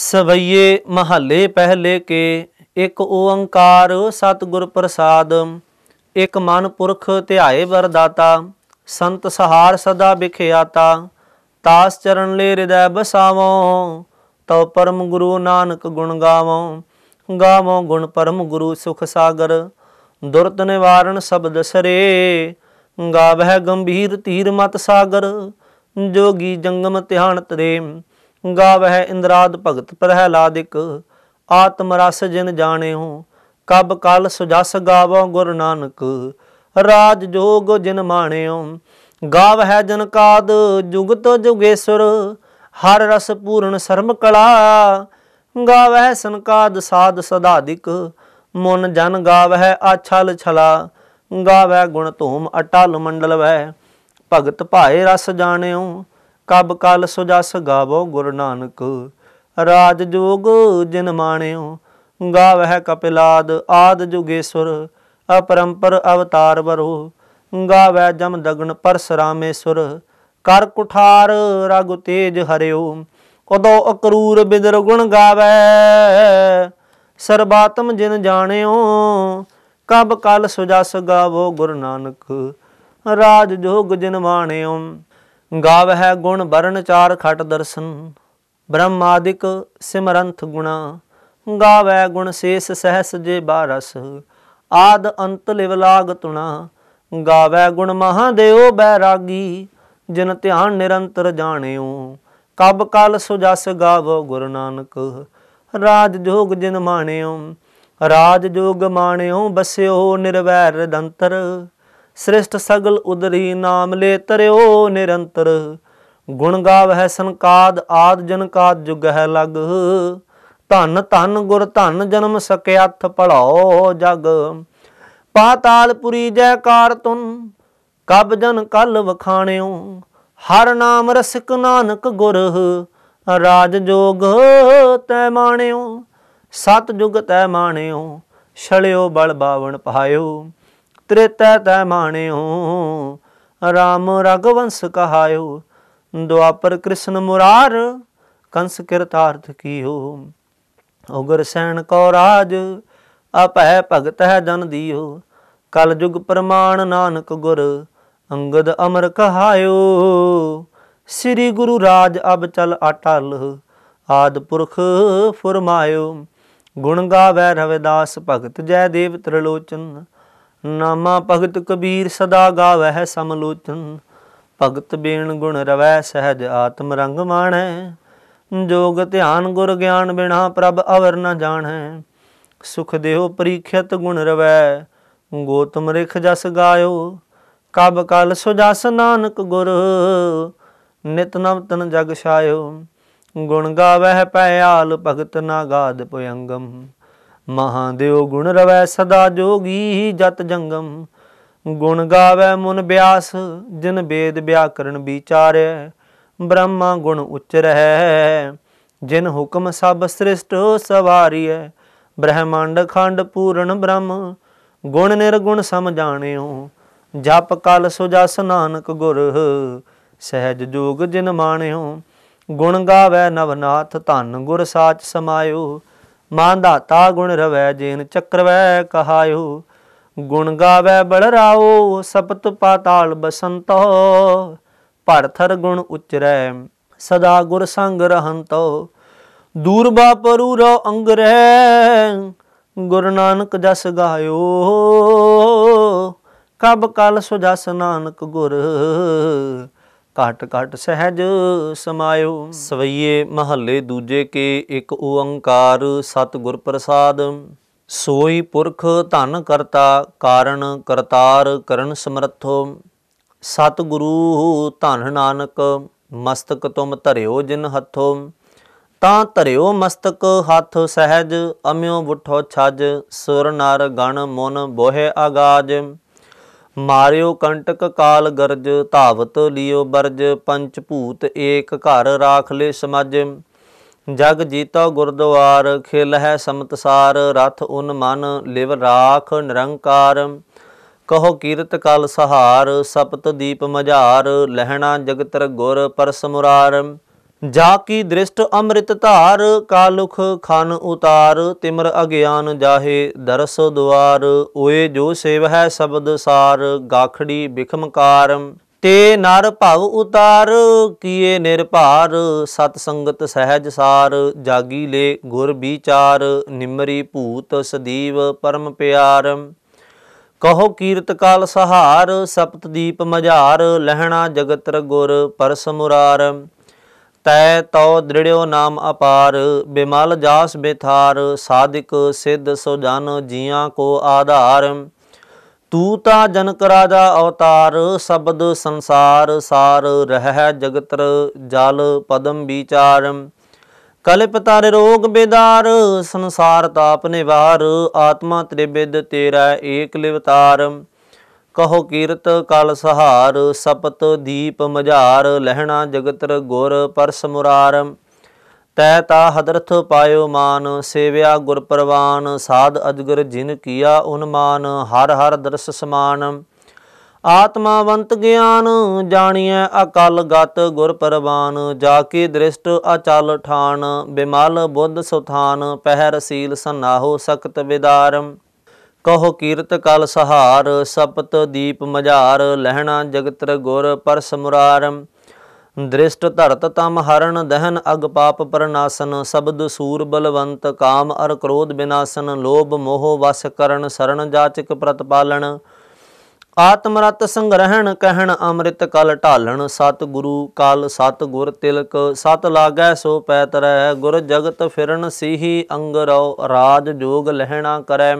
ਸਵਈਏ ਮਹੱਲੇ ਪਹਿਲੇ ਕੇ ਇੱਕ ਓੰਕਾਰ ਸਤਿਗੁਰ ਪ੍ਰਸਾਦ ਇੱਕ ਮਨ ਪੁਰਖ ਧਿਆਏ ਵਰਦਾਤਾ ਸੰਤ ਸਹਾਰ ਸਦਾ ਵਿਖਿਆਤਾ ਤਾਸ ਚਰਨ ਲੈ ਹਿਰਦੈ ਬਸਾਵੋ ਤਉ ਪਰਮ ਗੁਰੂ ਨਾਨਕ ਗੁਣ ਗਾਵੋ ਗਾਵੋ ਗੁਣ ਪਰਮ ਗੁਰੂ ਸੁਖ ਸਾਗਰ ਦੁਰਤ ਨਿਵਾਰਣ ਸਬਦ ਸਰੇ ਗਾਵਹਿ ਗੰਭੀਰ ਤੀਰ ਮਤ ਸਾਗਰ ਜੋਗੀ ਜੰਗਮ ਧਿਆਨ ਤਰੇ ਗਾਵਹਿ ਇੰਦਰਾਦ ਭਗਤ ਪ੍ਰਹਿਲਾਦਿਕ ਆਤਮ ਰਸ ਜਿਨ ਜਾਣਿਓ ਕਬ ਕਲ ਸੁਜਸ ਗਾਵੋ ਗੁਰ ਨਾਨਕ ਰਾਜ ਜੋਗ ਜਿਨ ਮਾਣਿਓ ਗਾਵਹਿ ਜਨ ਕਾਦ ਜੁਗਤ ਜੁਗੇਸ਼ਰ ਹਰ ਰਸ ਪੂਰਨ ਸਰਮ ਕਲਾ ਗਾਵਹਿ ਸੰਕਾਦ ਸਾਧ ਸਦਾਦਿਕ ਮਨ ਜਨ ਗਾਵਹਿ ਆਛਲ ਛਲਾ ਗਾਵਹਿ ਗੁਣ ਧੂਮ ਅਟਲ ਮੰਡਲ ਵੈ ਭਗਤ ਭਾਏ ਰਸ ਜਾਣਿਓ ਕਬ ਕਲ ਸੁਜਸ ਗਾਵੋ ਗੁਰੂ ਨਾਨਕ ਰਾਜ ਜੋਗ ਜਿਨ ਮਾਣਿਓ ਗਾਵਹਿ ਕਪਿਲਾਦ ਆਦ ਜੁਗੇਸ਼ਵਰ ਅਪਰੰਪਰ ਅਵਤਾਰ ਵਰੋ ਗਾਵੈ ਜਮ ਦਗਣ ਪਰਸਰਾਮੇਸ਼ਵਰ ਕਰ ਕੁਠਾਰ ਰਗ ਤੇਜ ਹਰਿਓ ਉਦੋ ਅਕਰੂਰ ਬਿਦਰ ਗੁਣ ਗਾਵੈ ਸਰਬਾਤਮ ਜਿਨ ਜਾਣਿਓ ਕਬ ਕਲ ਸੁਜਸ ਗਾਵੋ ਗੁਰੂ ਨਾਨਕ ਰਾਜ ਜੋਗ ਜਿਨ ਮਾਣਿਓ ਗਾਵ ਹੈ ਗੁਣ ਬਰਨ ਚਾਰ ਖਟ ਦਰਸ਼ਨ ਬ੍ਰਹਮਾਦਿਕ ਸਿਮਰੰਥ ਗੁਣਾ ਗਾਵੈ ਗੁਣ ਸੇਸ ਸਹਸ ਜੇ ਬਾਰਸ ਆਦ ਅੰਤ ਲਿਵ ਲਾਗ ਤੁਣਾ ਗਾਵੈ ਗੁਣ ਮਹਾਦੇਵ ਬੈਰਾਗੀ ਜਿਨ ਧਿਆਨ ਨਿਰੰਤਰ ਜਾਣਿਉ ਕਬ ਕਲ ਸੁਜਸ ਗਾਵੋ ਗੁਰੂ ਨਾਨਕ ਰਾਜ ਜੋਗ ਜਿਨ ਮਾਣਿਉ ਰਾਜ ਜੋਗ ਮਾਣਿਉ ਬਸਿਓ ਨਿਰਵੈਰ ਦੰਤਰ ਸ੍ਰਿਸ਼ਟ ਸਗਲ ਉਦਰੀ ਨਾਮ ਲੈ ਤਰਿਓ ਨਿਰੰਤਰ ਗੁਣ ਗਾਵਹਿ ਸੰਕਾਦ ਆਦ ਜਨ ਕਾਦ ਜੁਗ ਹੈ ਲਗ ਧਨ ਧਨ ਗੁਰ ਧਨ ਜਨਮ ਸਕਿਆਥ ਪੜਾਓ ਜਗ ਪਾਤਾਲਪੁਰੀ ਜੈਕਾਰ ਤੁਨ ਕਬ ਜਨ ਕਲ ਵਖਾਣਿਓ ਹਰ ਨਾਮ ਰਸਿਕ ਨਾਨਕ ਗੁਰ ਰਾਜ ਜੋਗ ਤੈ ਮਾਣਿਓ ਸਤ ਜੁਗ ਤੈ ਮਾਣਿਓ ਛਲਿਓ ਬਲ ਬਾਵਣ ਪਾਇਓ ਤ੍ਰਿਤੈ ਤੈ ਮਾਣਿਓ ਰਾਮ ਰਗਵੰਸ ਕਹਾਇਓ ਦੁਆਪਰ ਕ੍ਰਿਸ਼ਨ ਮੁਰਾਰ ਕੰਸ ਕਿਰਤਾਰਥ ਕੀਓ ਉਗਰ ਸੈਣ ਕੋ ਰਾਜ ਅਪਹਿ ਭਗਤ ਹੈ ਜਨ ਦੀਓ ਕਲ ਜੁਗ ਪ੍ਰਮਾਣ ਨਾਨਕ ਗੁਰ ਅੰਗਦ ਅਮਰ ਕਹਾਇਓ ਸ੍ਰੀ ਗੁਰੂ ਰਾਜ ਅਬ ਚਲ ਅਟਲ ਆਦ ਪੁਰਖ ਫਰਮਾਇਓ ਗੁਣ ਗਾਵੇ ਰਵਿਦਾਸ ਭਗਤ ਜੈ ਦੇਵ ਤ੍ਰਿਲੋਚਨ ਨਾਮਾ ਭਗਤ ਕਬੀਰ ਸਦਾ ਗਾਵਹਿ ਸਮਲੋਚਨ ਭਗਤ ਬੇਣ ਗੁਣ ਰਵੈ ਸਹਿਜ ਆਤਮ ਰੰਗ ਮਾਣੈ ਜੋਗ ਧਿਆਨ ਗੁਰ ਗਿਆਨ ਬਿਨਾ ਪ੍ਰਭ ਅਵਰ ਨ ਜਾਣੈ ਸੁਖ ਦੇਹੁ ਪ੍ਰੀਖਿਤ ਗੁਣ ਰਵੈ ਗੋਤਮ ਰਖ ਜਸ ਗਾਇਓ ਕਬ ਕਲ ਸੁਜਸ ਨਾਨਕ ਗੁਰ ਨਿਤ ਨਵ ਤਨ ਜਗ ਛਾਇਓ ਗੁਣ ਗਾਵਹਿ ਪੈ ਆਲ ਭਗਤ ਨਾ ਗਾਦ ਪੁਯੰਗਮ ਮਹਾਦੇਵ ਗੁਣ ਰਵੈ ਸਦਾ ਜੋਗੀ ਜਤ ਜੰਗਮ ਗੁਣ ਗਾਵੇ ਮਨ ਬਿਆਸ ਜਿਨ ਵੇਦ ਵਿਆਕਰਣ ਵਿਚਾਰੈ ਬ੍ਰਹਮਾ ਗੁਣ ਉਚਰੈ ਜਿਨ ਹੁਕਮ ਸਭ ਸ੍ਰਿਸ਼ਟ ਸਵਾਰੀਐ ਬ੍ਰਹਮੰਡ ਖੰਡ ਪੂਰਨ ਬ੍ਰਹਮ ਗੁਣ ਨਿਰਗੁਣ ਸਮਝਾਣਿਓ ਜਪ ਕਲ ਸੁਜਸ ਨਾਨਕ ਗੁਰ ਸਹਿਜ ਜੋਗ ਜਿਨ ਮਾਣਿਓ ਗੁਣ ਗਾਵੇ ਨਵਨਾਥ ਧੰਨ ਗੁਰ ਸਾਚ ਸਮਾਇਓ ਤਾ ਗੁਣ ਰਵੈ ਜੇਨ ਚੱਕਰਵੈ ਕਹਾਇਓ ਗੁਣ ਗਾਵੈ ਬਲਰਾਓ ਸਪਤ ਪਾਤਾਲ ਬਸੰਤੋ ਭਰਥਰ ਗੁਣ ਉਚਰੈ ਸਦਾ ਗੁਰ ਸੰਗ ਰਹੰਤੋ ਦੂਰ ਬਾਪਰੂ ਰੋ ਅੰਗ ਰਹਿ ਗੁਰ ਨਾਨਕ ਜਸ ਗਾਇਓ ਕਬ ਕਲ ਸੁਜਸ ਨਾਨਕ ਗੁਰ ਘਟ ਘਟ ਸਹਿਜ ਸਮਾਇਓ ਸਵਈਏ ਮਹੱਲੇ ਦੂਜੇ ਕੇ ਇੱਕ ਓੰਕਾਰ ਸਤਿਗੁਰ ਪ੍ਰਸਾਦ ਸੋਈ ਪੁਰਖ ਧਨ ਕਰਤਾ ਕਾਰਨ ਕਰਤਾਰ ਕਰਨ ਸਮਰਥੋ ਸਤਿਗੁਰੂ ਧਨ ਨਾਨਕ ਮਸਤਕ ਤੁਮ ਧਰਿਓ ਜਿਨ ਹੱਥੋ ਤਾਂ ਧਰਿਓ ਮਸਤਕ ਹੱਥ ਸਹਿਜ ਅਮਿਓ ਬੁੱਠੋ ਛਜ ਸੁਰ ਨਰ ਗਣ ਮਨ ਬੋਹੇ ਆਗਾਜ ਮਾਰਿਓ ਕੰਟਕ ਕਾਲ ਗਰਜ ਧਾਵਤ ਲਿਓ ਬਰਜ ਪੰਚ ਭੂਤ ਏਕ ਘਰ ਰਾਖ ਲੈ ਸਮਜ ਜਗ ਜੀਤਾ ਗੁਰਦੁਆਰ ਖਿਲ ਹੈ ਸਮਤਸਾਰ ਰਥ ਉਨ ਮਨ ਲਿਵ ਰਾਖ ਨਿਰੰਕਾਰ ਕਹੋ ਕੀਰਤ ਕਲ ਸਹਾਰ ਸਪਤ ਦੀਪ ਮਝਾਰ ਲਹਿਣਾ ਜਗਤ ਗੁਰ ਪਰਸ ਮੁਰਾਰ ਜਾ ਕੀ ਦ੍ਰਿਸ਼ਟ ਅੰਮ੍ਰਿਤ ਧਾਰ ਕਾਲੁਖ ਖਨ ਉਤਾਰ ਤਿਮਰ ਅਗਿਆਨ ਜਾਹੇ ਦਰਸ ਦੁਆਰ ਓਏ ਜੋ ਸੇਵ ਹੈ ਸ਼ਬਦ ਸਾਰ ਗਾਖੜੀ ਬਿਖਮਕਾਰ ਤੇ ਨਰ ਭਵ ਉਤਾਰ ਕੀਏ ਨਿਰਭਾਰ ਸਤ ਸੰਗਤ ਸਹਿਜ ਸਾਰ ਜਾਗੀ ਲੇ ਗੁਰ ਵਿਚਾਰ ਨਿਮਰੀ ਭੂਤ ਸਦੀਵ ਪਰਮ ਪਿਆਰ ਕਹੋ ਕੀਰਤ ਕਾਲ ਸਹਾਰ ਸਪਤ ਦੀਪ ਮਝਾਰ ਲਹਿਣਾ ਜਗਤ ਰਗੁਰ ਪਰਸ ਮੁਰਾਰ ਤੈ ਤਉ ਦ੍ਰਿੜਿਓ ਨਾਮ ਅਪਾਰ ਬਿਮਲ ਜਾਸ ਬਿਥਾਰ ਸਾਧਿਕ ਸਿੱਧ ਸੋ ਜਨ ਜੀਆਂ ਕੋ ਆਧਾਰ ਤੂ ਤਾ ਜਨਕ ਰਾਜਾ ਅਵਤਾਰ ਸ਼ਬਦ ਸੰਸਾਰ ਸਾਰ ਰਹਿ ਜਗਤਰ ਜਲ ਪਦਮ ਵਿਚਾਰ ਕਲਪ ਤਾਰ ਰੋਗ ਬਿਦਾਰ ਸੰਸਾਰ ਤਾਪ ਨਿਵਾਰ ਆਤਮਾ ਤ੍ਰਿਬਿਦ ਤੇਰਾ ਏਕ ਲਿਵਤਾਰ ਕਹੋ ਕੀਰਤ ਕਲ ਸਹਾਰ ਸਪਤ ਦੀਪ ਮਝਾਰ ਲਹਿਣਾ ਜਗਤਰ ਗੁਰ ਪਰਸ ਮੁਰਾਰ ਤੈ ਤਾ ਹਦਰਥ ਪਾਇਓ ਮਾਨ ਸੇਵਿਆ ਗੁਰ ਪਰਵਾਨ ਸਾਧ ਅਜਗਰ ਜਿਨ ਕੀਆ ਮਾਨ ਹਰ ਹਰ ਦਰਸ ਸਮਾਨ ਆਤਮਾਵੰਤ ਗਿਆਨ ਜਾਣੀਐ ਅਕਲ ਗਤ ਗੁਰ ਪਰਵਾਨ ਜਾ ਕੇ ਦ੍ਰਿਸ਼ਟ ਅਚਲ ਠਾਨ ਬਿਮਲ ਬੁੱਧ ਸੁਥਾਨ ਪਹਿਰ ਸੀਲ ਸੰਨਾਹੋ ਸਖਤ ਵਿਦਾਰਮ ਕਹੋ ਕੀਰਤ ਕਲ ਸਹਾਰ ਸਪਤ ਦੀਪ ਮਝਾਰ ਲਹਿਣਾ ਜਗਤ ਗੁਰ ਪਰ ਸਮੁਰਾਰ ਦ੍ਰਿਸ਼ਟ ਧਰਤ ਤਮ ਹਰਣ ਦਹਨ ਅਗ ਪਾਪ ਪਰਨਾਸਨ ਸਬਦ ਸੂਰ ਬਲਵੰਤ ਕਾਮ ਅਰ ਕ੍ਰੋਧ ਬਿਨਾਸਨ ਲੋਭ ਮੋਹ ਵਸ ਕਰਨ ਸਰਣ ਜਾਚਕ ਆਤਮ ਰਤ ਸੰਗ੍ਰਹਿਣ ਕਹਿਣ ਅੰਮ੍ਰਿਤ ਕਲ ਢਾਲਣ ਸਤ ਗੁਰੂ ਕਲ ਸਤ ਗੁਰ ਤਿਲਕ ਸਤ ਲਾਗੈ ਸੋ ਪੈਤਰੈ ਗੁਰ ਜਗਤ ਫਿਰਨ ਸੀਹੀ ਅੰਗਰੋ ਰਾਜ ਜੋਗ ਲਹਿਣਾ ਕਰੈ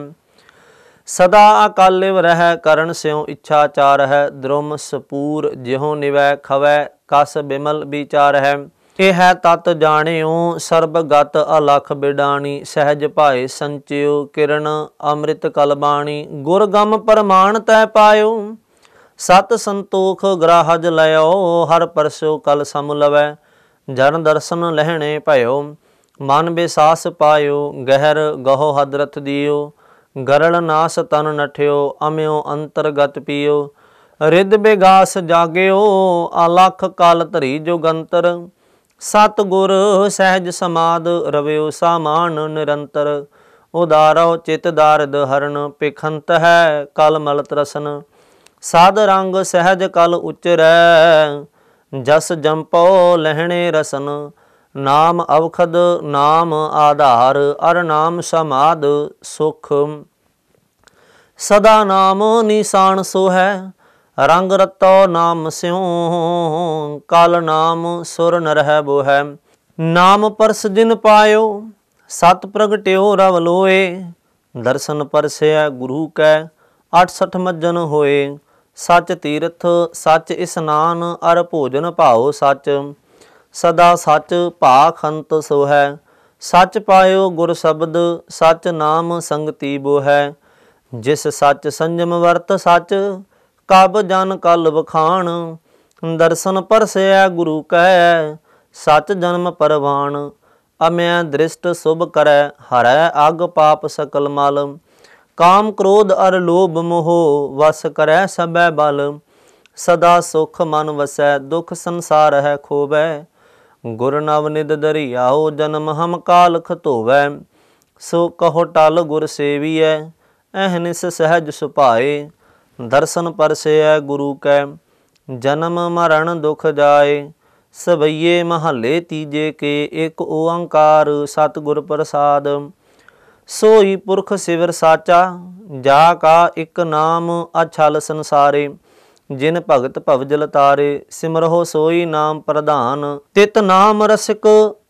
ਸਦਾ ਅਕਾਲਿਵ ਰਹਿ ਕਰਨ ਸਿਉ ਇੱਛਾ ਚਾਰ ਹੈ ਦ੍ਰਮ ਸਪੂਰ ਜਿਹੁ ਨਿਵੈ ਖਵੈ ਕਸ ਬਿਮਲ ਵਿਚਾਰ ਹੈ ਇਹ ਹੈ ਤਤ ਜਾਣਿਓ ਸਰਬ ਗਤ ਅਲਖ ਬਿਡਾਣੀ ਸਹਿਜ ਭਾਏ ਸੰਚਿਓ ਕਿਰਨ ਅੰਮ੍ਰਿਤ ਕਲਬਾਣੀ ਗੁਰ ਗਮ ਪਰਮਾਨ ਤੈ ਪਾਇਓ ਸਤ ਸੰਤੋਖ ਗ੍ਰਾਹਜ ਲਿਓ ਹਰ ਪਰਸੋ ਕਲ ਸਮ ਲਵੈ ਜਨ ਦਰਸ਼ਨ ਲਹਿਣੇ ਭਇਓ ਮਨ ਬੇਸਾਸ ਪਾਇਓ ਗਹਿਰ ਗਹੋ ਹਦਰਤ ਦਿਓ ਗਰਲ ਨਾਸ ਤਨ ਨਠਿਓ ਅਮਿਓ ਅੰਤਰਗਤ ਪੀਓ ਰਿੱਧ ਬਿਗਾਸ ਜਾਗਿਓ ਅਲਖ ਕਾਲ ਧਰੀ ਜੁਗੰਤਰ ਸਤ ਗੁਰ ਸਹਿਜ ਸਮਾਦ ਰਵਿਓ ਸਾਮਾਨ ਨਿਰੰਤਰ ਉਦਾਰੋ ਚਿਤ ਦਾਰਦ ਹਰਨ ਪਿਖੰਤ ਹੈ ਕਲ ਮਲ ਤਰਸਨ ਸਾਧ ਰੰਗ ਸਹਿਜ ਕਲ ਉਚਰੈ ਜਸ ਜੰਪੋ ਲਹਿਣੇ ਰਸਨ ਨਾਮ ਅਵਖਦ ਨਾਮ ਆਧਾਰ ਅਰ ਨਾਮ ਸਮਾਦ ਸੁਖ ਸਦਾ ਨਾਮ ਨਿਸ਼ਾਨ ਸੋ ਹੈ ਰੰਗ ਰਤੋ ਨਾਮ ਸਿਉ ਕਲ ਨਾਮ ਸੁਰ ਨਰਹਿ ਬੋ ਹੈ ਨਾਮ ਪਰਸ ਦਿਨ ਪਾਇਓ ਸਤ ਪ੍ਰਗਟਿਓ ਰਵ ਲੋਏ ਦਰਸ਼ਨ ਪਰਸਿਆ ਗੁਰੂ ਕੈ 68 ਮੱਜਨ ਹੋਏ ਸਚ ਤੀਰਥ ਸਚ ਇਸਨਾਨ ਅਰ ਭੋਜਨ ਭਾਉ ਸਚ ਸਦਾ ਸੱਚ ਭਾਖੰਤ ਸੋ ਹੈ ਸੱਚ ਪਾਇਓ ਗੁਰ ਸ਼ਬਦ ਸੱਚ ਨਾਮ ਸੰਗਤੀ ਬੋ ਹੈ ਜਿਸ ਸੱਚ ਸੰਜਮ ਵਰਤ ਸੱਚ ਕਬ ਜਨ ਕਲ ਵਖਾਣ ਦਰਸ਼ਨ ਪਰਸਿਆ ਗੁਰੂ ਕੈ ਸੱਚ ਜਨਮ ਪਰਵਾਣ ਅਮਿਆ ਦ੍ਰਿਸ਼ਟ ਸੁਭ ਕਰੈ ਹਰੈ ਅਗ ਪਾਪ ਸਕਲ ਮਲ ਕਾਮ ਕ੍ਰੋਧ ਅਰ ਲੋਭ ਮੋਹ ਵਸ ਕਰੈ ਸਭੈ ਬਲ ਸਦਾ ਸੁਖ ਮਨ ਵਸੈ ਦੁਖ ਸੰਸਾਰ ਹੈ ਖੋਬੈ ਗੁਰ ਨਵ ਨਿਦ ਦਰਿਆਓ ਜਨਮ ਹਮ ਕਾਲ ਖਤੋਵੈ ਸੋ ਕਹੋ ਟਲ ਗੁਰ ਸੇਵੀਐ ਅਹਨਿਸ ਸਹਿਜ ਸੁਭਾਏ ਦਰਸ਼ਨ ਪਰਸੈ ਗੁਰੂ ਕੈ ਜਨਮ ਮਰਨ ਦੁਖ ਜਾਏ ਸਬਈਏ ਮਹੱਲੇ ਤੀਜੇ ਕੇ ਇੱਕ ਓੰਕਾਰ ਸਤਿਗੁਰ ਪ੍ਰਸਾਦ ਸੋਈ ਪੁਰਖ ਸਿਵਰ ਸਾਚਾ ਜਾ ਕਾ ਇੱਕ ਨਾਮ ਅਛਲ ਸੰਸਾਰੇ ਜਿਨ ਭਗਤ ਭਵਜਲ ਤਾਰੇ ਸਿਮਰਹੁ ਸੋਈ ਨਾਮ ਪ੍ਰਧਾਨ ਤਿਤ ਨਾਮ ਰਸਿਕ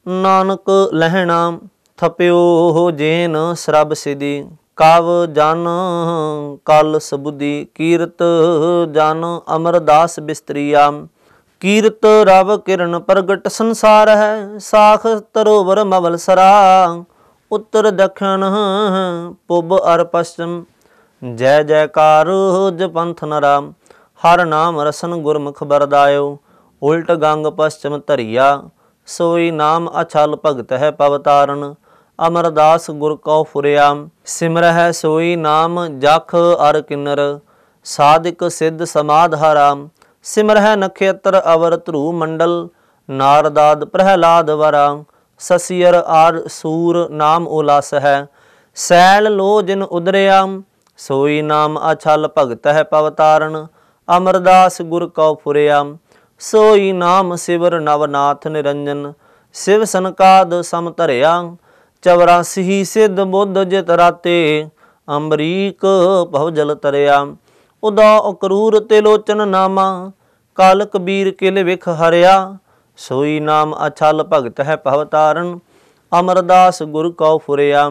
ਨਾਨਕ ਲਹਿਣਾ ਥਪਿਓ ਜੇਨ ਸਰਬ ਸਿਦੀ ਕਵ ਜਨ ਕਲ ਸਬੁਦੀ ਕੀਰਤ ਜਨ ਅਮਰਦਾਸ ਬਿਸਤਰੀਆ ਕੀਰਤ ਰਵ ਕਿਰਨ ਪ੍ਰਗਟ ਸੰਸਾਰ ਹੈ ਸਾਖ ਤਰੋਵਰ ਮਵਲ ਸਰਾ ਉੱਤਰ ਦੱਖਣ ਪੁਬ ਅਰ ਪਸ਼ਚਮ ਜੈ ਜੈਕਾਰ ਜਪੰਥ ਨਰਾਮ ਹਰ ਨਾਮ ਰਸਨ ਗੁਰਮੁਖ ਬਰਦਾਇਓ ਉਲਟ ਗੰਗ ਪਛਮ ਧਰਿਆ ਸੋਈ ਨਾਮ ਅਛਲ ਭਗਤ ਹੈ ਪਵਤਾਰਨ ਅਮਰਦਾਸ ਗੁਰ ਕਉ ਫੁਰਿਆ ਸਿਮਰਹਿ ਸੋਈ ਨਾਮ ਜਖ ਅਰ ਕਿਨਰ ਸਾਧਿਕ ਸਿੱਧ ਸਮਾਧ ਹਰਾ ਸਿਮਰਹਿ ਨਖੇਤਰ ਅਵਰ ਧਰੂ ਮੰਡਲ ਨਾਰਦਾਦ ਪ੍ਰਹਿਲਾਦ ਵਰਾ ਸਸੀਰ ਆਰ ਸੂਰ ਨਾਮ ਉਲਾਸ ਹੈ ਸੈਲ ਲੋ ਜਿਨ ਉਦਰਿਆ ਸੋਈ ਨਾਮ ਅਛਲ ਭਗਤ ਹੈ ਪਵਤਾਰਨ ਅਮਰਦਾਸ ਗੁਰ ਕਉ ਫੁਰਿਆ ਸੋਈ ਨਾਮ ਸਿਵਰ ਨਵਨਾਥ ਨਿਰੰਜਨ ਸਿਵ ਸੰਕਾਦ ਸਮ ਧਰਿਆ 84 ਸਿੱਧ ਬੁੱਧ ਜਿਤ ਰਾਤੇ ਅੰਬਰੀਕ ਭਵ ਜਲ ਤਰਿਆ ਉਦਾ ਅਕਰੂਰ ਤੇ ਲੋਚਨ ਨਾਮਾ ਕਾਲ ਕਬੀਰ ਕਿਲ ਵਿਖ ਹਰਿਆ ਸੋਈ ਨਾਮ ਅਛਲ ਭਗਤ ਹੈ ਭਵ ਤਾਰਨ ਅਮਰਦਾਸ ਗੁਰ ਕਉ ਫੁਰਿਆ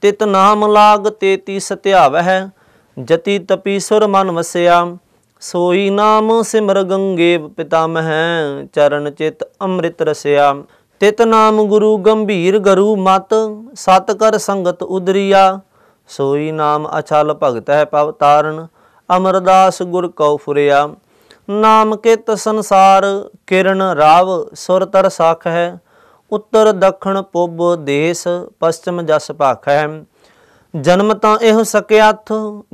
ਤਿਤ ਨਾਮ ਲਾਗ ਤੇਤੀ ਸਤਿਆਵ ਹੈ ਜਤੀ ਤਪੀ ਸੁਰ ਮਨ ਵਸਿਆ ਸੋਈ ਨਾਮ ਸਿਮਰ ਗੰਗੇ ਪਿਤਾ ਮਹਿ ਚਰਨ ਚਿਤ ਅੰਮ੍ਰਿਤ ਰਸਿਆ ਤਿਤ ਨਾਮ ਗੁਰੂ ਗੰਭੀਰ ਗਰੂ ਮਤ ਸਤ ਕਰ ਸੰਗਤ ਉਦਰੀਆ ਸੋਈ ਨਾਮ ਅਚਲ ਭਗਤ ਹੈ ਪਵ ਤਾਰਨ ਅਮਰਦਾਸ ਗੁਰ ਕਉ ਫੁਰਿਆ ਨਾਮ ਕਿਤ ਸੰਸਾਰ ਕਿਰਨ ਰਾਵ ਸੁਰ ਤਰ ਸਖ ਹੈ ਉੱਤਰ ਦੱਖਣ ਪੁੱਬ ਦੇਸ ਪਸ਼ਚਮ ਜਸ ਭਖ ਹੈ ਜਨਮ ਤਾਂ ਇਹ ਸਕਿਆਥ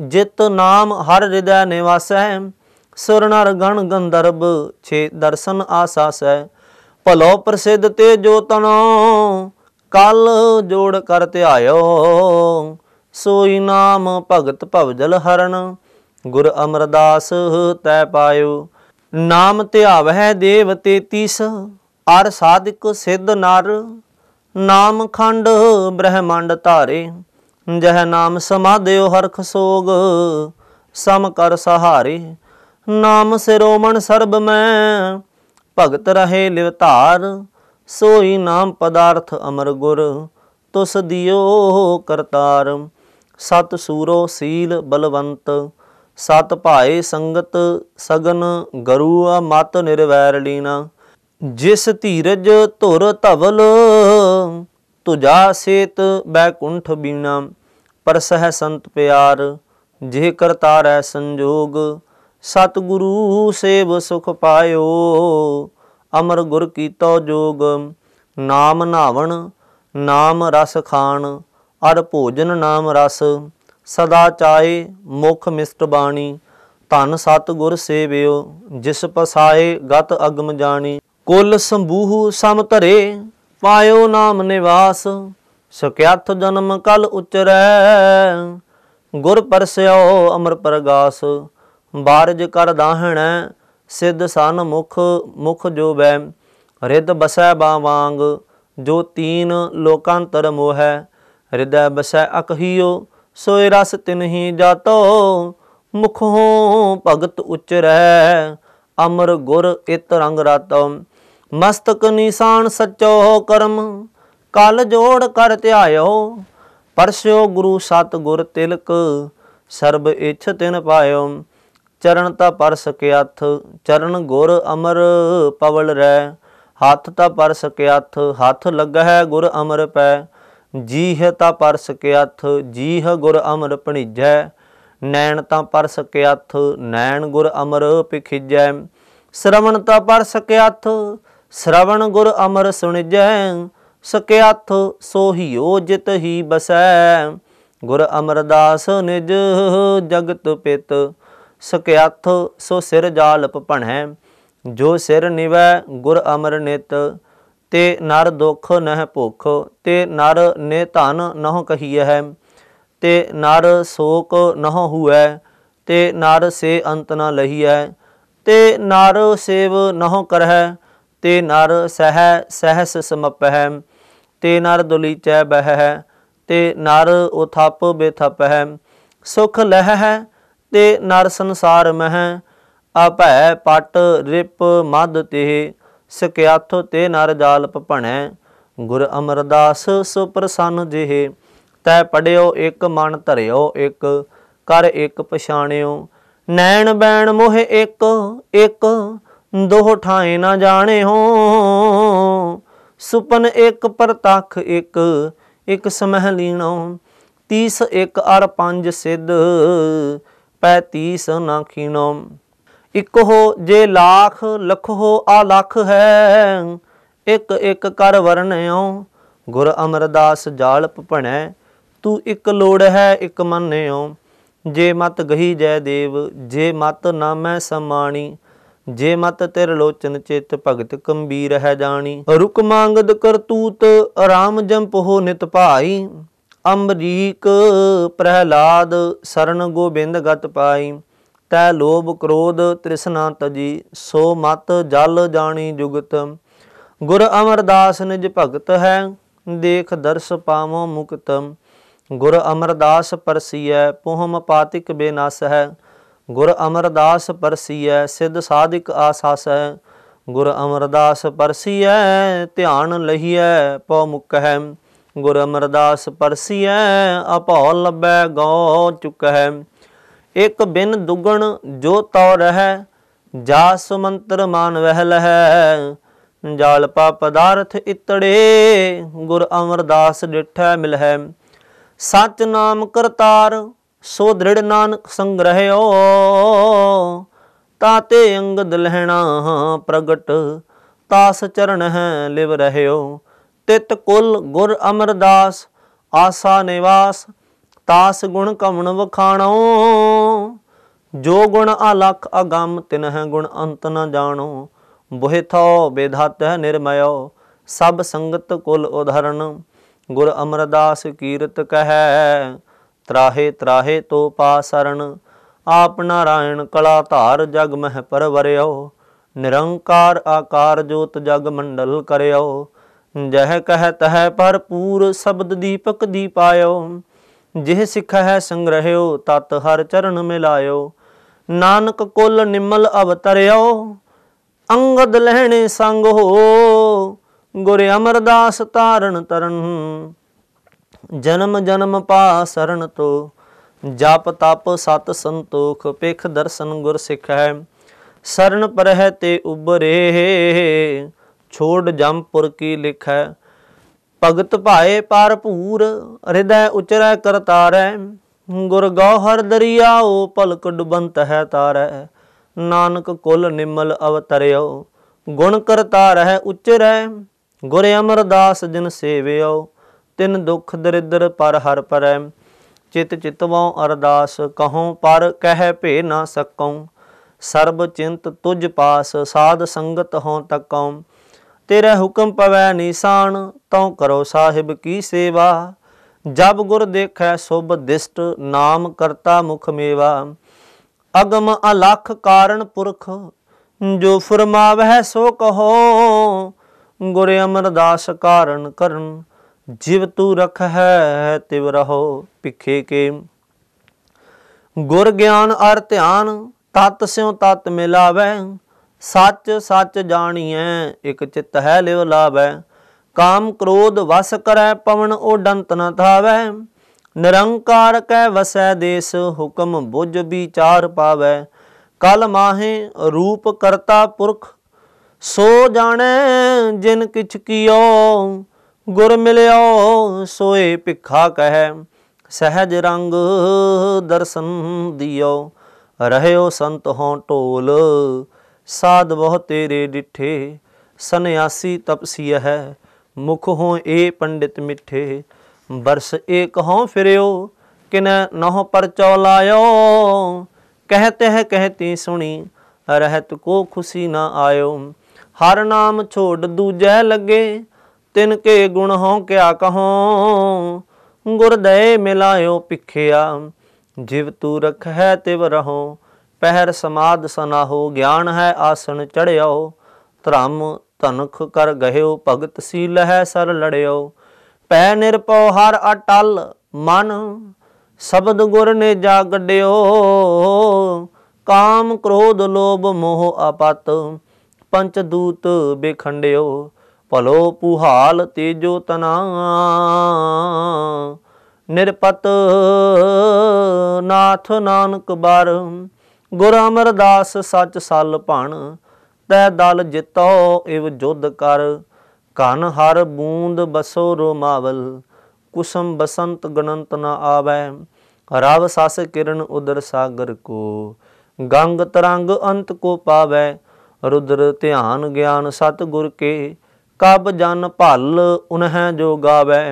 ਜਿਤ ਨਾਮ ਹਰ ਹਿਰਦੈ ਨਿਵਾਸੈ ਸੁਰਨਰ ਗਣ ਗੰਦਰਬ ਛੇ ਦਰਸ਼ਨ ਆਸਾ ਸੈ ਭਲੋ ਪ੍ਰਸਿੱਧ ਤੇ ਜੋ ਤਨੋ ਕਲ ਜੋੜ ਕਰ ਧਿਆਇਓ ਸੋਈ ਨਾਮ ਭਗਤ ਭਵਜਲ ਹਰਨ ਗੁਰ ਅਮਰਦਾਸ ਤੈ ਪਾਇਓ ਨਾਮ ਧਿਆਵਹਿ ਦੇਵ ਤੇ ਤੀਸ ਅਰ ਸਾਧਿਕ ਸਿੱਧ ਨਰ ਨਾਮ ਖੰਡ ਬ੍ਰਹਮੰਡ ਧਾਰੇ ਜਹ ਨਾਮ ਸਮਾਦਿਓ ਹਰਖ ਸੋਗ ਸਮ ਕਰ ਸਹਾਰੇ ਨਾਮ ਸਿਰੋਮਣ ਸਰਬ ਮੈਂ ਭਗਤ ਰਹੇ ਲਿਵਤਾਰ ਸੋਈ ਨਾਮ ਪਦਾਰਥ ਅਮਰ ਗੁਰ ਤੁਸ ਦਿਓ ਕਰਤਾਰ ਸਤ ਸੂਰੋ ਸੀਲ ਬਲਵੰਤ ਸਤ ਭਾਏ ਸੰਗਤ ਸਗਨ ਗਰੂ ਆ ਮਤ ਨਿਰਵੈਰ ਲੀਨਾ ਜਿਸ ਧੀਰਜ ਧੁਰ ਧਵਲ ਤੁਜਾ ਸੇਤ ਬੈਕੁੰਠ ਬੀਨਾ ਪਰਸਹਿ ਸੰਤ ਪਿਆਰ ਜੇ ਕਰਤਾਰੈ ਸੰਜੋਗ ਸਤਿਗੁਰੂ ਸੇਵ ਸੁਖ ਪਾਇਓ ਅਮਰ ਗੁਰ ਕੀਤੋ ਜੋਗ ਨਾਮ ਨਾਵਣ ਨਾਮ ਰਸ ਖਾਣ ਅਰ ਭੋਜਨ ਨਾਮ ਰਸ ਸਦਾ ਚਾਏ ਮੁਖ ਮਿਸਟ ਬਾਣੀ ਧਨ ਸਤਗੁਰ ਸੇਵਿਓ ਜਿਸ ਪਸਾਏ ਗਤ ਅਗਮ ਜਾਣੀ ਕੁੱਲ ਸੰਬੂਹ ਸਮ ਧਰੇ ਪਾਇਓ ਨਾਮ ਨਿਵਾਸ ਸਕਿਆਥ ਜਨਮ ਕਲ ਉਚਰੈ ਗੁਰ ਪਰਸਿਓ ਅਮਰ ਪ੍ਰਗਾਸ ਬਾਰਜ ਕਰ ਦਾਹਣ ਸਿੱਧ ਸਨ ਮੁਖ ਮੁਖ ਜੋ ਬੈ ਰਿਦ ਬਸੈ ਵਾਂਗ ਜੋ ਤੀਨ ਲੋਕਾਂਤਰ ਮੋਹੈ ਹਿਰਦੈ ਬਸੈ ਅਕਹੀਓ ਸੋਇ ਰਸ ਤਿਨਹੀ ਜਾਤੋ ਮੁਖੋਂ ਭਗਤ ਉਚਰੈ ਅਮਰ ਗੁਰ ਇਤ ਰੰਗ ਰਤਮ ਮਸਤਕ ਨਿਸ਼ਾਨ ਸਚੋ ਕਰਮ ਕਲ ਜੋੜ ਕਰ ਧਿਆਇਓ ਪਰਸਿਓ ਗੁਰੂ ਸਤ ਗੁਰ ਤਿਲਕ ਸਰਬ ਇਛ ਤਿਨ ਪਾਇਓ ਚਰਨ ਤਾਂ ਪਰ ਸਕਿਆਥ ਚਰਨ ਗੁਰ ਅਮਰ ਪਵਲ ਰੈ ਹੱਥ ਤਾਂ ਪਰ ਸਕਿਆਥ ਹੱਥ ਲੱਗਹਿ ਗੁਰ ਅਮਰ ਪੈ ਜੀਹ ਤਾਂ ਪਰ ਸਕਿਆਥ ਜੀਹ ਗੁਰ ਅਮਰ ਪਣੀਜੈ ਨੈਣ ਤਾਂ ਪਰ ਸਕਿਆਥ ਨੈਣ ਗੁਰ ਅਮਰ ਪਿਖਿਜੈ ਸ਼ਰਵਣ ਤਾਂ ਪਰ ਸਕਿਆਥ ਸ਼ਰਵਣ ਗੁਰ ਅਮਰ ਸੁਣਜੈ ਸਕਿਆਥ ਸੋਹੀਓ ਜਿਤ ਹੀ ਬਸੈ ਗੁਰ ਅਮਰਦਾਸ ਨਿਜ ਜਗਤ ਪਿਤ ਸਕਿਆਥ ਸੋ ਸਿਰ ਜਾਲ ਭਣੈ ਜੋ ਸਿਰ ਨਿਵੈ ਗੁਰ ਅਮਰ ਨਿਤ ਤੇ ਨਰ ਦੁਖ ਨਹਿ ਭੁਖ ਤੇ ਨਰ ਨੇ ਧਨ ਨਹੁ ਕਹੀਐ ਤੇ ਨਰ ਸੋਕ ਨਹੁ ਹੁਐ ਤੇ ਨਰ ਸੇ ਅੰਤ ਨ ਲਹੀਐ ਤੇ ਨਰ ਸੇਵ ਨਹੁ ਕਰਹਿ ਤੇ ਨਰ ਸਹਿ ਸਹਸ ਸਮਪਹਿ ਤੇ ਨਰ ਦੁਲੀਚੈ ਬਹਿ ਤੇ ਨਰ ਉਥਪ ਬਿਥਪ ਹੈ ਸੁਖ ਲਹਿ ਹੈ ਤੇ ਨਰ ਸੰਸਾਰ ਮਹਿ ਆਪੈ ਪਟ ਰਿਪ ਮਦ ਤੇ ਸਕਿਆਥ ਤੇ ਨਰ ਜਾਲਪ ਭਣੈ ਗੁਰ ਅਮਰਦਾਸ ਸੁਪ੍ਰਸੰਨ ਜਿਹ ਤੈ ਪੜਿਓ ਇੱਕ ਮਨ ਧਰਿਓ ਇੱਕ ਕਰ ਇੱਕ ਪਛਾਣਿਓ ਨੈਣ ਬੈਣ ਮੋਹ ਇੱਕ ਇੱਕ ਦੋਹ ਠਾਏ ਨਾ ਜਾਣੇ ਹੋ ਸੁਪਨ ਇੱਕ ਪ੍ਰਤੱਖ ਇੱਕ ਇੱਕ ਸਮਹਿ ਲੀਣੋ 30 1 ਅਰ ਪੰਜ ਸਿੱਧ ਤੀਸ ਨਾ ਖੀਣੋ ਇਕ ਹੋ ਜੇ ਲੱਖ ਲਖ ਹੋ ਆ ਲੱਖ ਹੈ ਇਕ ਇਕ ਕਰ ਵਰਨਿਓ ਗੁਰ ਅਮਰਦਾਸ ਜਾਲਪ ਪਪਣੈ ਤੂੰ ਇਕ ਲੋੜ ਹੈ ਇਕ ਮੰਨਿਓ ਜੇ ਮਤ ਗਹੀ ਜੈ ਦੇਵ ਜੇ ਮਤ ਨਾਮੈ ਸਮਾਣੀ ਜੇ ਮਤ ਤੇਰ ਲੋਚਨ ਚਿਤ ਭਗਤ ਕੰਬੀਰ ਹੈ ਜਾਣੀ ਰੁਕ ਮੰਗਦ ਕਰਤੂਤ ਆਰਾਮ ਜੰਪ ਹੋ ਨਿਤ ਭਾਈ ਅਮਰੀਕ ਪ੍ਰਹਿਲਾਦ ਸਰਨ ਗੋਬਿੰਦ ਗਤ ਪਾਈ ਤੈ ਲੋਭ ਕ੍ਰੋਧ ਤ੍ਰਿਸ਼ਨਾ ਤਜੀ ਸੋ ਮਤ ਜਲ ਜਾਣੀ ਜੁਗਤ ਗੁਰ ਅਮਰਦਾਸ ਨਿਜ ਭਗਤ ਹੈ ਦੇਖ ਦਰਸ ਪਾਵੋ ਮੁਕਤ ਗੁਰ ਅਮਰਦਾਸ ਪਰਸੀਐ ਪੋਹਮ ਪਾਤਿਕ ਬੇਨਸ ਹੈ ਗੁਰ ਅਮਰਦਾਸ ਪਰਸੀਐ ਸਿੱਧ ਸਾਧਿਕ ਆਸਾਸ ਹੈ ਗੁਰ ਅਮਰਦਾਸ ਪਰਸੀਐ ਧਿਆਨ ਲਹੀਐ ਪਉ ਮੁਕ ਹੈ ਗੁਰ ਅਮਰਦਾਸ ਪਰਸੀਐ ਅਭਉ ਲਬੈ ਗਉ ਚੁਕੈ ਇਕ ਬਿਨ ਦੁਗਣ ਜੋ ਤਉ ਰਹਿ ਜਾ ਸੁਮੰਤਰ ਮਾਨ ਵਹਿ ਲਹੈ ਜਾਲ ਪਾ ਪਦਾਰਥ ਇਤੜੇ ਗੁਰ ਅਮਰਦਾਸ ਡਿਠੈ ਮਿਲਹਿ ਸਚ ਨਾਮ ਕਰਤਾਰ ਸੋ ਦ੍ਰਿੜ ਨਾਨਕ ਸੰਗ੍ਰਹਿਓ ਤਾਤੇ ਅੰਗਦ ਲਹਿਣਾ ਪ੍ਰਗਟ ਤਾਸ ਚਰਨ ਹੈ ਲਿਵ ਰਹਿਓ ਤਿਤ ਕੁਲ ਗੁਰ ਅਮਰਦਾਸ ਆਸਾ ਨਿਵਾਸ ਤਾਸ ਗੁਣ ਕਮਣ ਵਖਾਣੋ ਜੋ ਗੁਣ ਅਲਖ ਅਗੰਮ ਤਿਨਹ ਗੁਣ ਅੰਤ ਨ ਜਾਣੋ ਬੋਹਿ ਥੋ ਬੇਧਤ ਨਿਰਮਯੋ ਸਭ ਸੰਗਤ ਕੁਲ ਉਧਰਨ ਗੁਰ ਅਮਰਦਾਸ ਕੀਰਤ ਕਹੈ ਤਰਾਹੇ ਤਰਾਹੇ ਤੋ ਪਾਸਰਣ ਆਪ ਨਾਰਾਇਣ ਕਲਾ ਧਾਰ ਜਗ ਮਹਿ ਪਰਵਰਿਓ ਨਿਰੰਕਾਰ ਆਕਾਰ ਜੋਤ ਜਗ ਮੰਡਲ ਕਰਿਓ ਜਹ ਕਹਿ ਤਹ ਭਰਪੂਰ ਸ਼ਬਦ ਦੀਪਕ ਦੀਪਾਇਓ ਜਿਹ ਸਿੱਖ ਹੈ ਸੰਗ੍ਰਹਿਓ ਤਤ ਹਰ ਚਰਨ ਮਿਲਾਇਓ ਨਾਨਕ ਕੁਲ ਨਿਮਲ ਅਵਤਰਿਓ ਅੰਗਦ ਲੈਣੇ ਸੰਗ ਹੋ ਗੁਰ ਅਮਰਦਾਸ ਤਾਰਨ ਤਰਨ ਜਨਮ ਜਨਮ ਪਾ ਸਰਣ ਤੋ ਜਪ ਤਪ ਸਤ ਸੰਤੋਖ ਪੇਖ ਦਰਸ਼ਨ ਗੁਰ ਸਿੱਖ ਹੈ ਸਰਨ ਪਰਹਿ ਤੇ ਉਬਰੇ ਛੋੜ ਜਮਪੁਰ ਕੀ ਲਿਖੈ ਭਗਤ ਭਾਏ ਪਰਪੂਰ ਹਿਰਦੈ ਉਚਰੈ ਕਰਤਾਰੈ ਗੁਰ ਗੋਹਰ ਓ ਪਲਕ ਡੁਬੰਤ ਹੈ ਤਾਰੈ ਨਾਨਕ ਕੁਲ ਨਿਮਲ ਅਵਤਰਿਓ ਗੁਣ ਕਰਤਾਰੈ ਉਚਰੈ ਗੁਰ ਅਮਰਦਾਸ ਜਿਨ ਸੇਵਿਓ ਤਿਨ ਦੁਖ ਦਰਿਦਰ ਪਰ ਹਰ ਪਰੈ ਚਿਤ ਚਿਤਵਉ ਅਰਦਾਸ ਕਹਉ ਪਰ ਕਹਿ ਭੇ ਨਾ ਸਕਉ ਸਰਬ ਚਿੰਤ ਤੁਜ ਪਾਸ ਸਾਧ ਸੰਗਤ ਹਉ ਤਕਉ ਤੇਰਾ ਹੁਕਮ ਪਵੈ ਨਿਸ਼ਾਨ ਤਉ ਕਰੋ ਸਾਹਿਬ ਕੀ ਸੇਵਾ ਜਬ ਗੁਰ ਦੇਖੈ ਸੁਭ ਦਿਸ਼ਟ ਨਾਮ ਕਰਤਾ ਮੁਖ ਮੇਵਾ ਅਗਮ ਅਲਖ ਕਾਰਨ ਪੁਰਖ ਜੋ ਫਰਮਾਵਹਿ ਸੋ ਕਹੋ ਗੁਰ ਅਮਰਦਾਸ ਕਾਰਨ ਕਰਨ ਜਿਵ ਤੂ ਰਖੈ ਤਿਵ ਰਹੋ ਭਿਖੇ ਕੇ ਗੁਰ ਗਿਆਨ ਅਰ ਧਿਆਨ ਤਤ ਸਿਉ ਤਤ ਮਿਲਾਵੇ ਸੱਚ ਸੱਚ ਜਾਣੀਐ ਇਕ ਚਿਤ ਹੈ ਲਿਵ ਲਾਵੈ ਕਾਮ ਕ੍ਰੋਧ ਵਸ ਕਰੈ ਪਵਨ ਓਡੰਤ ਨ ਥਾਵੈ ਨਿਰੰਕਾਰ ਕੈ ਵਸੈ ਦੇਸ ਹੁਕਮ ਬੁਝ ਵਿਚਾਰ ਪਾਵੈ ਕਲ ਮਾਹੇ ਰੂਪ ਕਰਤਾ ਪੁਰਖ ਸੋ ਜਾਣੈ ਜਿਨ ਕਿਛ ਕੀਓ ਗੁਰ ਮਿਲਿਓ ਸੋਏ ਭਿਖਾ ਕਹਿ ਸਹਿਜ ਰੰਗ ਦਰਸ਼ਨ ਦਿਓ ਰਹਿਓ ਸੰਤ ਹੋ ਢੋਲ ਸਾਧ ਬਹੁ ਤੇਰੇ ਡਿਠੇ ਸੰਿਆਸੀ ਤਪਸੀ ਹੈ ਮੁਖ ਹੋ ਏ ਪੰਡਿਤ ਮਿੱਠੇ ਬਰਸ ਏ ਕਹੋ ਫਿਰਿਓ ਕਿਨ ਨਹੁ ਪਰਚੋ ਲਾਇਓ ਕਹਿਤ ਹੈ ਕਹਤੀ ਸੁਣੀ ਰਹਿਤ ਕੋ ਖੁਸ਼ੀ ਨਾ ਆਇਓ ਹਰ ਨਾਮ ਛੋੜ ਦੂਜੈ ਲੱਗੇ ਤਿਨ ਕੇ ਗੁਣ ਹੋ ਕਿਆ ਕਹੋ ਗੁਰਦੇ ਮਿਲਾਇਓ ਪਿਖਿਆ ਜਿਵ ਤੂ ਰਖੈ ਤਿਵ ਰਹੋ ਪਹਿਰ ਸਮਾਦ ਸਨਾਹੋ ਗਿਆਨ ਹੈ ਆਸਣ ਚੜਿਓ ਧਰਮ ਤਨਖ ਕਰ ਗਹਿਓ ਭਗਤ ਸੀ ਲਹਿ ਸਰ ਲੜਿਓ ਪੈ ਨਿਰਪਉ ਹਰ ਅਟਲ ਮਨ ਸ਼ਬਦ ਗੁਰ ਨੇ ਜਾ ਗੱਡਿਓ ਕਾਮ ਕ੍ਰੋਧ ਲੋਭ ਮੋਹ ਅਪਤ ਪੰਚ ਦੂਤ ਬਿਖੰਡਿਓ ਭਲੋ ਪੁਹਾਲ ਤੇਜੋ ਤਨਾ ਨਿਰਪਤ ਨਾਥ ਨਾਨਕ ਬਾਰ ਗੁਰ ਅਮਰਦਾਸ ਸੱਚ ਸਲ ਭਣ ਤੈ ਦਲ ਜਿਤੋ ਇਵ ਜੁਧ ਕਰ ਕਨ ਹਰ ਬੂੰਦ ਬਸੋ ਰੋਮਾਵਲ ਕੁਸਮ ਬਸੰਤ ਗਣੰਤ ਨਾ ਆਵੈ ਰਵ ਸਸ ਕਿਰਨ ਉਦਰ ਸਾਗਰ ਕੋ ਗੰਗ ਤਰੰਗ ਅੰਤ ਕੋ ਪਾਵੈ ਰੁਦਰ ਧਿਆਨ ਗਿਆਨ ਸਤ ਗੁਰ ਕੇ ਕਬ ਜਨ ਭਲ ਉਨਹਿ ਜੋ ਗਾਵੈ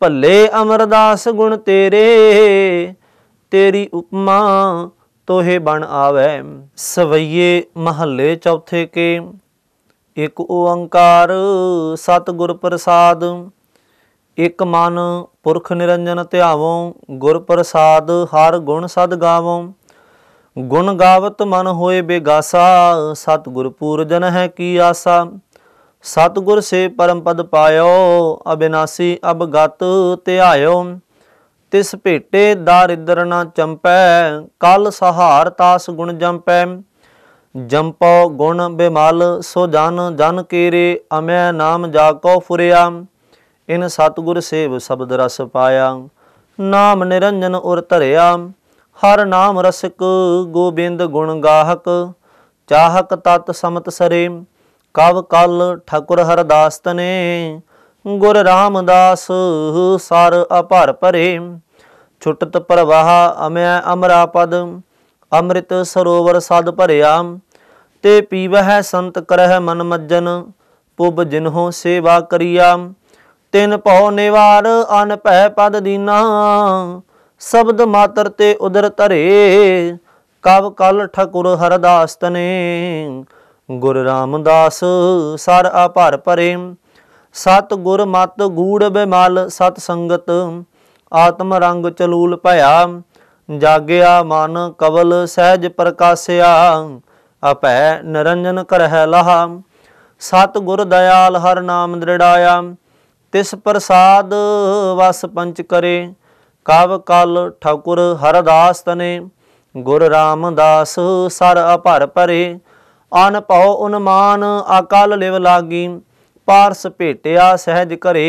ਭੱਲੇ ਅਮਰਦਾਸ ਗੁਣ ਤੇਰੇ ਤੇਰੀ ਉਪਮਾ ਤੋਹੇ ਬਣ ਆਵੇ ਸਵਈਏ ਮਹੱਲੇ ਚੌਥੇ ਕੇ ਇਕ ਓੰਕਾਰ ਸਤਗੁਰ ਪ੍ਰਸਾਦ ਇਕ ਮਨ ਪੁਰਖ ਨਿਰੰਜਨ ਧਿਆਵੋ ਗੁਰ ਪ੍ਰਸਾਦ ਹਰ ਗੁਣ ਸਦ ਗਾਵੋ ਗੁਣ ਗਾਵਤ ਮਨ ਹੋਏ ਬੇਗਾਸਾ ਸਤਗੁਰ ਪੂਰਜਨ ਹੈ ਕੀ ਆਸਾ ਸਤਗੁਰ ਸੇ ਪਰਮ ਪਦ ਪਾਇਓ ਅਬਿਨਾਸੀ ਅਬਗਤ ਧਿਆਇਓ ਤਿਸ ਭੇਟੇ ਦਾਰਿਦਰ ਨਾ ਚੰਪੈ ਕਲ ਸਹਾਰ ਤਾਸ ਗੁਣ ਜੰਪੈ ਜੰਪੋ ਗੁਣ ਬਿਮਲ ਸੋ ਜਨ ਜਨ ਕੇਰੇ ਅਮੈ ਨਾਮ ਜਾ ਕੋ ਫੁਰਿਆ ਇਨ ਸਤਗੁਰ ਸੇਵ ਸਬਦ ਰਸ ਪਾਇਆ ਨਾਮ ਨਿਰੰਜਨ ਉਰ ਧਰਿਆ ਹਰ ਨਾਮ ਰਸਿਕ ਗੋਬਿੰਦ ਗੁਣ ਗਾਹਕ ਚਾਹਕ ਤਤ ਸਮਤ ਸਰੇ ਕਵ ਕਲ ਠਕੁਰ ਹਰਦਾਸ ਤਨੇ ਗੁਰ ਰਾਮਦਾਸ ਸਰ ਅਭਰ ਭਰੇ ਛੁਟਤ ਪ੍ਰਵਾਹ ਅਮੈ ਅਮਰਾ ਪਦ ਅੰਮ੍ਰਿਤ ਸਰੋਵਰ ਸਦ ਭਰਿਆ ਤੇ ਪੀਵਹਿ ਸੰਤ ਕਰਹਿ ਮਨ ਮੱਜਨ ਪੁਬ ਜਿਨਹੋ ਸੇਵਾ ਕਰੀਆ ਤਿਨ ਭਉ ਨਿਵਾਰ ਅਨ ਭੈ ਪਦ ਦੀਨਾ ਸ਼ਬਦ ਮਾਤਰ ਤੇ ਉਦਰ ਧਰੇ ਕਬ ਕਲ ਠਕੁਰ ਹਰਦਾਸ ਤਨੇ ਗੁਰ ਰਾਮਦਾਸ ਸਰ ਆਭਾਰ ਭਰੇ ਸਤ ਗੁਰ ਮਤ ਗੂੜ ਬਿਮਲ ਸਤ ਸੰਗਤ ਆਤਮ ਰੰਗ ਚਲੂਲ ਭਇਆ ਜਾਗਿਆ ਮਨ ਕਵਲ ਸਹਿਜ ਪ੍ਰਕਾਸਿਆ ਅਪੈ ਨਰੰਜਨ ਕਰਹਿ ਲਹਾ ਸਤ ਗੁਰ ਦਇਆਲ ਹਰ ਨਾਮ ਦ੍ਰਿੜਾਇਆ ਤਿਸ ਪ੍ਰਸਾਦ ਵਸ ਪੰਚ ਕਰੇ ਕਵ ਕਲ ਠਾਕੁਰ ਹਰਦਾਸ ਤਨੇ ਗੁਰ ਰਾਮਦਾਸ ਸਰ ਅਭਰ ਪਰੇ ਅਨ ਭਉ ਉਨਮਾਨ ਅਕਲ ਲਿਵ ਲਾਗੀ ਪਾਰਸ ਭੇਟਿਆ ਸਹਿਜ ਘਰੇ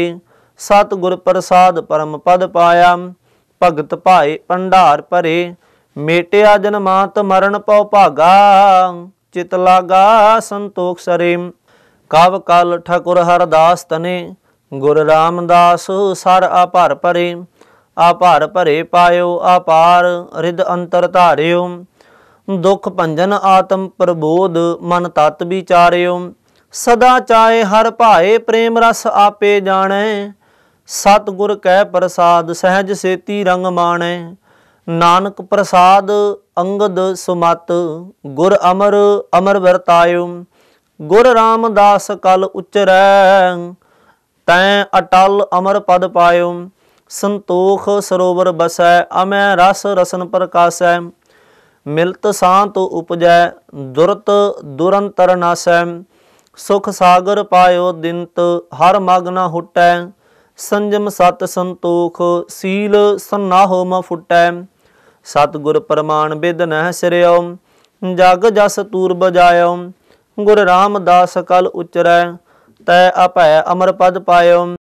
ਸਤਗੁਰ ਪ੍ਰਸਾਦ ਪਰਮ ਪਦ ਪਾਇਆ ਭਗਤ ਭਾਏ ਭੰਡਾਰ ਭਰੇ ਮੇਟਿਆ ਜਨਮਾਤ ਮਰਨ ਪਉ ਭਾਗਾ ਚਿਤ ਲਾਗਾ ਸੰਤੋਖ ਸਰੇ ਕਵ ਕਲ ਠਕੁਰ ਹਰਦਾਸ ਤਨੇ ਗੁਰ ਰਾਮਦਾਸ ਸਰ ਆਭਾਰ ਭਰੇ ਆਭਾਰ ਭਰੇ ਪਾਇਓ ਆਪਾਰ ਰਿਦ ਅੰਤਰ ਧਾਰਿਓ ਦੁਖ ਭੰਜਨ ਆਤਮ ਪ੍ਰਬੋਧ ਮਨ ਤਤ ਵਿਚਾਰਿਓ ਸਦਾ ਚਾਏ ਹਰ ਭਾਏ ਪ੍ਰੇਮ ਰਸ ਆਪੇ ਜਾਣੈ ਸਤਗੁਰ ਕਹਿ ਪ੍ਰਸਾਦ ਸਹਿਜ ਸੇਤੀ ਰੰਗ ਮਾਣੈ ਨਾਨਕ ਪ੍ਰਸਾਦ ਅੰਗਦ ਸੁਮਤ ਗੁਰ ਅਮਰ ਅਮਰ ਵਰਤਾਇਉ ਗੁਰ ਰਾਮਦਾਸ ਕਲ ਉਚਰੈ ਤੈ ਅਟਲ ਅਮਰ ਪਦ ਪਾਇਉ ਸੰਤੋਖ ਸਰੋਵਰ ਬਸੈ ਅਮੈ ਰਸ ਰਸਨ ਪ੍ਰਕਾਸ਼ੈ ਮਿਲਤ ਸਾਂਤ ਉਪਜੈ ਦੁਰਤ ਦੁਰੰਤਰ ਨਾਸੈ ਸੁਖ ਸਾਗਰ ਪਾਇਓ ਦਿਨਤ ਹਰ ਮਗ ਨਾ ਹੁਟੈ ਸੰਜਮ ਸਤ ਸੰਤੋਖ ਸੀਲ ਸੰਨਾਹੋ ਮ ਫਟੈ ਸਤ ਗੁਰ ਪਰਮਾਨ ਬਿਦ ਸਿਰਿਓ ਜਗ ਜਸ ਤੂਰ ਬਜਾਇਓ ਗੁਰ ਰਾਮਦਾਸ ਕਲ ਉਚਰੈ ਤੈ ਅਪੈ ਅਮਰ ਪਦ ਪਾਇਓ